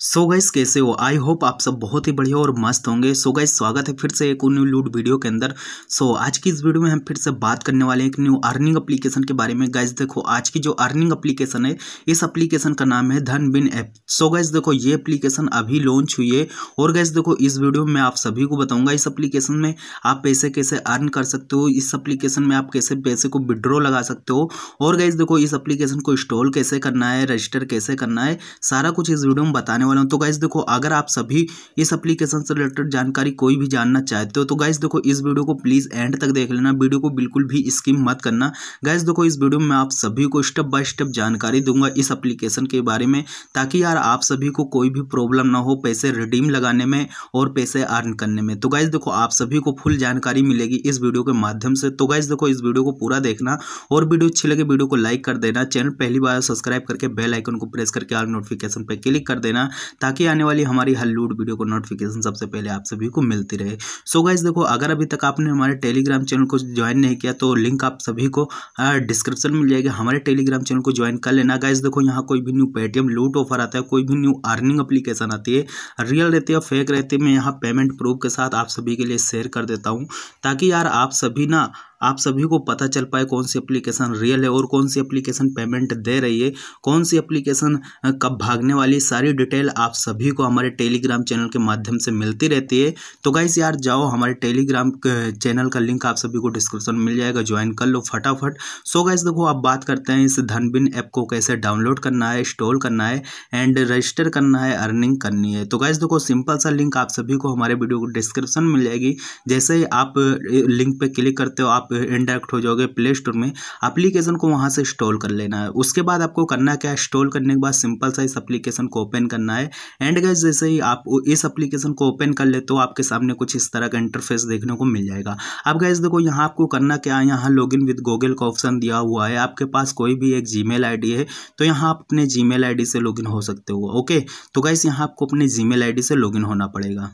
सो so guys कैसे हो I hope आप सब बहुत ही बढ़िया और मस्त होंगे सो so गैस स्वागत है फिर से एक न्यू लूट वीडियो के अंदर सो so, आज की इस वीडियो में हम फिर से बात करने वाले हैं एक न्यू अर्निंग एप्लीकेशन के बारे में गैस देखो आज की जो अर्निंग एप्लीकेशन है इस एप्लीकेशन का नाम है धन बिन ऐप सो गैस देखो ये अप्लीकेशन अभी लॉन्च हुई है और गैस देखो इस वीडियो में आप सभी को बताऊँगा इस अप्लीकेशन में आप पैसे कैसे अर्न कर सकते हो इस अप्लीकेशन में आप कैसे पैसे को विड्रॉ लगा सकते हो और गैस देखो इस अप्लीकेशन को इंस्टॉल कैसे करना है रजिस्टर कैसे करना है सारा कुछ इस वीडियो में बताने बताने वाला हूँ तो गाइज़ देखो अगर आप सभी इस अप्लीकेशन से रिलेटेड जानकारी कोई भी जानना चाहते हो तो गाइज़ देखो इस वीडियो को प्लीज़ एंड तक देख लेना वीडियो को बिल्कुल भी स्किप मत करना गाइज़ देखो इस वीडियो में आप सभी को स्टेप बाय स्टेप जानकारी दूंगा इस अप्लीकेशन के बारे में ताकि यार आप सभी को कोई भी प्रॉब्लम ना हो पैसे रिडीम लगाने में और पैसे अर्न करने में तो गाइज़ देखो आप सभी को फुल जानकारी मिलेगी इस वीडियो के माध्यम से तो गाइज़ देखो इस वीडियो को पूरा देखना और वीडियो अच्छी लगे वीडियो को लाइक कर देना चैनल पहली बार सब्सक्राइब करके बेल आइकन को प्रेस करके ऑल नोटिफिकेशन पर क्लिक कर देना ताकि आने वाली हमारी हर लूट वीडियो को नोटिफिकेशन सबसे पहले आप सभी को मिलती रहे सो गाइज देखो अगर अभी तक आपने हमारे टेलीग्राम चैनल को ज्वाइन नहीं किया तो लिंक आप सभी को डिस्क्रिप्शन में मिल जाएगी हमारे टेलीग्राम चैनल को ज्वाइन कर लेना गाइज देखो यहाँ कोई भी न्यू पेटीएम लूट ऑफर आता है कोई भी न्यू अर्निंग अप्लीकेशन आती है रियल रहती है फेक रहती है मैं यहाँ पेमेंट प्रूफ के साथ आप सभी के लिए शेयर कर देता हूँ ताकि यार आप सभी ना आप सभी को पता चल पाए कौन सी एप्लीकेशन रियल है और कौन सी एप्लीकेशन पेमेंट दे रही है कौन सी एप्लीकेशन कब भागने वाली सारी डिटेल आप सभी को हमारे टेलीग्राम चैनल के माध्यम से मिलती रहती है तो गाइस यार जाओ हमारे टेलीग्राम चैनल का लिंक आप सभी को डिस्क्रिप्शन मिल जाएगा ज्वाइन कर लो फटाफट सो गाइस देखो आप बात करते हैं इस धनबिन ऐप को कैसे डाउनलोड करना है इंस्टॉल करना है एंड रजिस्टर करना है अर्निंग करनी है तो गाइस देखो सिंपल सा लिंक आप सभी को हमारे वीडियो को डिस्क्रिप्शन मिल जाएगी जैसे ही आप लिंक पर क्लिक करते हो आप इंडक्ट हो जाओगे प्ले स्टोर में अप्लीकेशन को वहाँ से इंस्टॉल कर लेना है उसके बाद आपको करना क्या है इंस्टॉल करने के बाद सिंपल सा इस अप्लीकेशन को ओपन करना है एंड गैस जैसे ही आप इस अप्लीकेशन को ओपन कर ले तो आपके सामने कुछ इस तरह का इंटरफेस देखने को मिल जाएगा अब गैस देखो यहाँ आपको करना क्या है यहाँ लॉग विद गूगल का ऑप्शन दिया हुआ है आपके पास कोई भी एक आई डी है तो यहाँ आप अपने आई डी से इन हो सकते हो ओके तो गैस यहाँ आपको अपने आई डी से इन होना पड़ेगा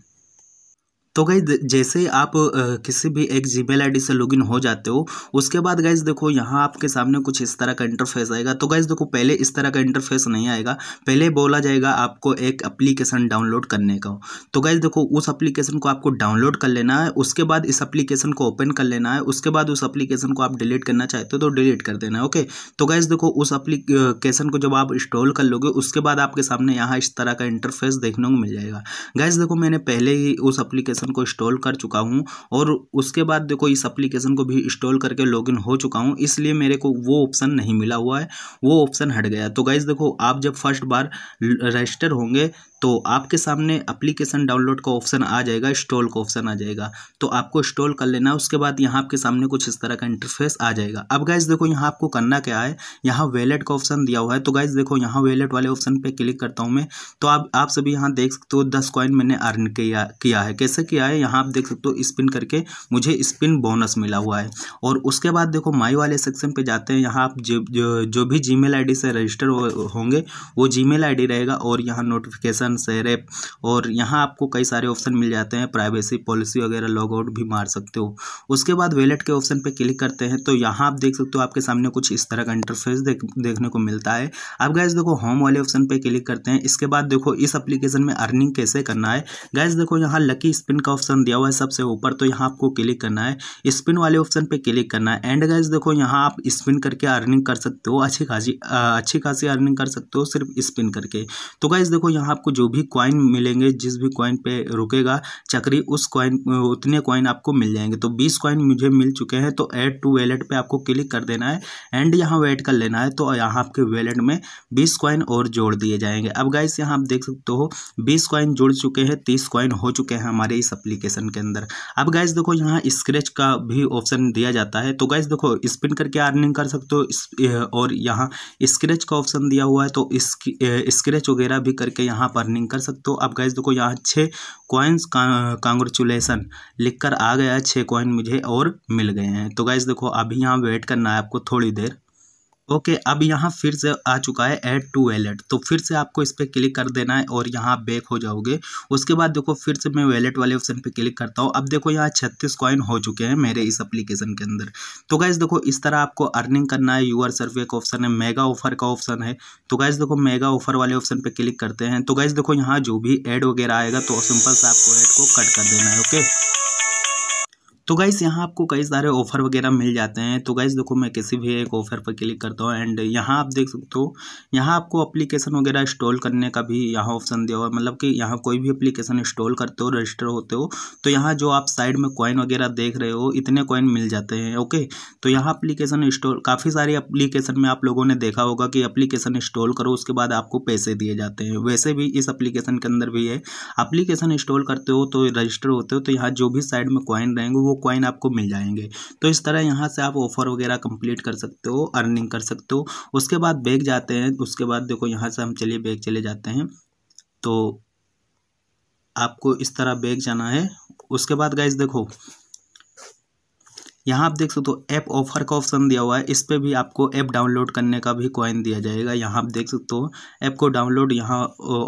तो गाइज जैसे आप किसी भी एक जी मेल से लॉगिन हो जाते हो उसके बाद गाइज देखो यहाँ आपके सामने कुछ इस तरह का इंटरफेस आएगा तो गाइज देखो पहले इस तरह का इंटरफेस नहीं आएगा पहले बोला जाएगा आपको एक एप्लीकेशन डाउनलोड करने का तो गाइज देखो उस एप्लीकेशन को आपको डाउनलोड कर लेना है उसके बाद इस अप्लीकेशन को ओपन कर लेना है उसके बाद उस अप्लीकेशन को आप डिलीट करना चाहते हो तो डिलीट कर देना है ओके तो गाइज देखो उस अप्लीकेशन को जब आप इंस्टॉल कर लोगे उसके बाद आपके सामने यहाँ इस तरह का इंटरफेस देखने को मिल जाएगा गाइज देखो मैंने पहले ही उस अप्लीकेशन एप्लीकेशन को इंस्टॉल कर चुका हूँ और उसके बाद देखो इस एप्लीकेशन को भी इंस्टॉल करके लॉगिन हो चुका हूँ इसलिए मेरे को वो ऑप्शन नहीं मिला हुआ है वो ऑप्शन हट गया तो गाइज़ देखो आप जब फर्स्ट बार रजिस्टर होंगे तो आपके सामने अप्लीकेशन डाउनलोड का ऑप्शन आ जाएगा इंस्टॉल का ऑप्शन आ जाएगा तो आपको इंस्टॉल कर लेना है उसके बाद यहाँ आपके सामने कुछ इस तरह का इंटरफेस आ जाएगा अब गाइज देखो यहाँ आपको करना क्या है यहाँ वैलेट का ऑप्शन दिया हुआ है तो गाइज देखो यहाँ वैलेट वाले ऑप्शन पर क्लिक करता हूँ मैं तो आप आप सभी यहाँ देख सकते हो दस कॉइन मैंने अर्न किया किया है कैसे किया है यहाँ आप देख सकते हो स्पिन करके मुझे स्पिन बोनस मिला हुआ है और उसके बाद देखो माई वाले सेक्शन पर जाते हैं यहाँ आप जो जो भी जी मेल से रजिस्टर होंगे वो जी मेल रहेगा और यहाँ नोटिफिकेशन ऑप्शन सेरेप और यहाँ आपको कई सारे ऑप्शन मिल जाते हैं प्राइवेसी पॉलिसी वगैरह लॉग आउट भी मार सकते हो उसके बाद वेलेट के ऑप्शन पर क्लिक करते हैं तो यहाँ आप देख सकते हो आपके सामने कुछ इस तरह का इंटरफेस देख, देखने को मिलता है आप गैस देखो होम वाले ऑप्शन पर क्लिक करते हैं इसके बाद देखो इस अप्लीकेशन में अर्निंग कैसे करना है गैस देखो यहाँ लकी स्पिन का ऑप्शन दिया हुआ है सबसे ऊपर तो यहाँ आपको क्लिक करना है स्पिन वाले ऑप्शन पर क्लिक करना है एंड गैस देखो यहाँ आप स्पिन करके अर्निंग कर सकते हो अच्छी खासी अच्छी खासी अर्निंग कर सकते हो सिर्फ स्पिन करके तो गैस देखो यहाँ आपको जो भी कॉइन मिलेंगे जिस भी कॉइन पे रुकेगा चक्री उस कॉइन उतने कॉइन आपको मिल जाएंगे तो बीस कॉइन मुझे मिल चुके हैं तो ऐड टू वैलेट पे आपको क्लिक कर देना है एंड यहाँ वेट कर लेना है तो यहाँ आपके वैलेट में बीस कॉइन और जोड़ दिए जाएंगे अब गाइस यहाँ आप देख सकते हो बीस कॉइन जुड़ चुके हैं तीस कॉइन हो चुके हैं हमारे इस अप्लीकेशन के अंदर अब गाइस देखो यहाँ स्क्रेच का भी ऑप्शन दिया जाता है तो गाइस देखो स्पिन करके अर्निंग कर सकते हो और यहाँ स्क्रेच का ऑप्शन दिया हुआ है तो स्क्रेच वगैरह भी करके यहाँ पर अर्निंग कर सकते हो अब गैस देखो यहाँ छः कॉइन्स कांग्रेचुलेसन लिख कर आ गया है छः कॉइन मुझे और मिल गए हैं तो गैस देखो अभी यहाँ वेट करना है आपको थोड़ी देर ओके अब यहाँ फिर से आ चुका है ऐड टू वैलेट तो फिर से आपको इस पर क्लिक कर देना है और यहाँ बैक हो जाओगे उसके बाद देखो फिर से मैं वैलेट वाले ऑप्शन पे क्लिक करता हूँ अब देखो यहाँ छत्तीस कॉइन हो चुके हैं मेरे इस एप्लीकेशन के अंदर तो गैस देखो इस तरह आपको अर्निंग करना है यूआर सर्वे का ऑप्शन है मेगा ऑफर का ऑप्शन है तो गैस देखो मेगा ऑफर वाले ऑप्शन पर क्लिक करते हैं तो गैस देखो यहाँ जो भी एड वगैरह आएगा तो सिंपल से आपको एड को कट कर देना है ओके तो गाइस यहाँ आपको कई सारे ऑफ़र वगैरह मिल जाते हैं तो गाइस देखो मैं किसी भी एक ऑफ़र पर क्लिक करता हूँ एंड यहाँ आप देख सकते हो यहाँ आपको अप्लीकेशन वगैरह इंस्टॉल करने का भी यहाँ ऑप्शन दिया हुआ है मतलब कि यहाँ कोई भी अप्लीकेशन इंस्टॉल करते हो रजिस्टर होते हो तो यहाँ जो आप साइड में कॉइन वगैरह देख रहे हो इतने कॉइन मिल जाते हैं ओके तो यहाँ अप्लीकेशन इंस्टॉल काफ़ी सारी अप्लीकेशन में आप लोगों ने देखा होगा कि अप्लीकेशन इंस्टॉल करो उसके बाद आपको पैसे दिए जाते हैं वैसे भी इस अप्लीकेशन के अंदर भी है अप्लीकेशन इंस्टॉल करते हो तो रजिस्टर होते हो तो यहाँ जो भी साइड में कॉइन रहेंगे वो कॉइन आपको मिल जाएंगे तो इस तरह यहाँ से आप ऑफर वगैरह कंप्लीट कर सकते हो अर्निंग कर सकते हो उसके बाद बैग जाते हैं उसके बाद देखो यहाँ से हम चलिए बैग चले जाते हैं तो आपको इस तरह बैग जाना है उसके बाद गाइज देखो यहाँ आप देख सकते हो ऐप ऑफर का ऑप्शन दिया हुआ है इस पर भी आपको ऐप डाउनलोड करने का भी कॉइन दिया जाएगा यहाँ आप देख सकते हो ऐप को डाउनलोड यहाँ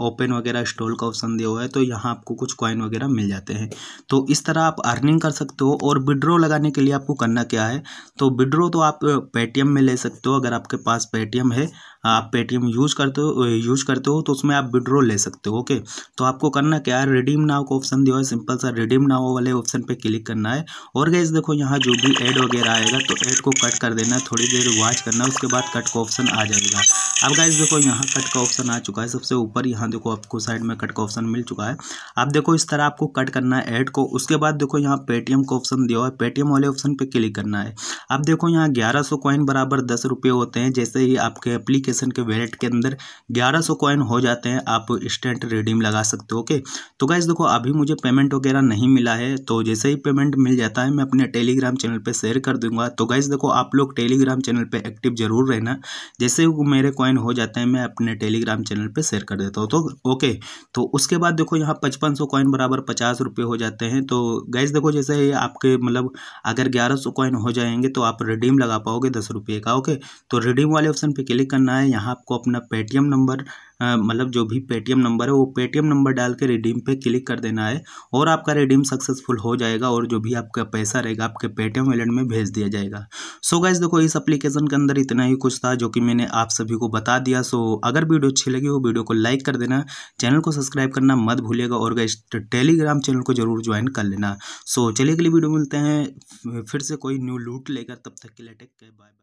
ओपन वगैरह स्टॉल का ऑप्शन दिया हुआ है तो यहाँ आपको कुछ कॉइन वगैरह मिल जाते हैं तो इस तरह आप अर्निंग कर सकते हो और विड्रो लगाने के लिए आपको करना क्या है तो विड्रो तो आप पेटीएम में ले सकते हो अगर आपके पास पेटीएम है आप पेटीएम यूज़ करते हो यूज़ करते हो तो उसमें आप विड्रॉ ले सकते हो ओके तो आपको करना क्या है रिडीम नाव का ऑप्शन दिया है सिंपल सा रिडीम नाव वाले ऑप्शन पर क्लिक करना है और गैस देखो यहाँ जो भी एड वगैरह आएगा तो एड को कट कर देना है थोड़ी देर वॉच करना है उसके बाद कट का ऑप्शन आ जाएगा अब गैस देखो यहाँ कट का ऑप्शन आ चुका है सबसे ऊपर यहाँ देखो आपको साइड में कट का ऑप्शन मिल चुका है अब देखो इस तरह आपको कट करना है ऐड को उसके बाद देखो यहाँ पेटीएम का ऑप्शन दिया है पेटीएम वाले ऑप्शन पर क्लिक करना है अब देखो यहाँ ग्यारह सौ बराबर दस रुपये होते हैं जैसे ही आपके एप्लीकेशन एप्लीकेशन के वैलेट के अंदर 1100 कॉइन हो जाते हैं आप इंस्टेंट रिडीम लगा सकते हो ओके तो गाइज़ देखो अभी मुझे पेमेंट वगैरह नहीं मिला है तो जैसे ही पेमेंट मिल जाता है मैं अपने टेलीग्राम चैनल पर शेयर कर दूंगा तो गाइज़ देखो आप लोग टेलीग्राम चैनल पर एक्टिव ज़रूर रहना जैसे ही मेरे कॉइन हो जाते हैं मैं अपने टेलीग्राम चैनल पर शेयर कर देता हूँ तो ओके तो उसके बाद देखो यहाँ पचपन सौ कॉइन बराबर पचास रुपये हो जाते हैं तो गैस देखो जैसे ये आपके मतलब अगर ग्यारह सौ कॉइन हो जाएंगे तो आप रिडीम लगा पाओगे दस रुपये का ओके तो रिडीम वाले ऑप्शन पे क्लिक करना है है यहाँ आपको अपना पेटीएम नंबर मतलब जो भी पेटीएम नंबर है वो पेटीएम नंबर डाल के रिडीम पे क्लिक कर देना है और आपका रिडीम सक्सेसफुल हो जाएगा और जो भी आपका पैसा रहेगा आपके पेटीएम वैलेट में भेज दिया जाएगा सो गाइज देखो इस एप्लीकेशन के अंदर इतना ही कुछ था जो कि मैंने आप सभी को बता दिया सो अगर वीडियो अच्छी लगी हो वीडियो को लाइक कर देना चैनल को सब्सक्राइब करना मत भूलेगा और गाइज टेलीग्राम चैनल को जरूर ज्वाइन कर लेना सो चलिए अगली वीडियो मिलते हैं फिर से कोई न्यू लूट लेकर तब तक के लिए टेक बाय बाय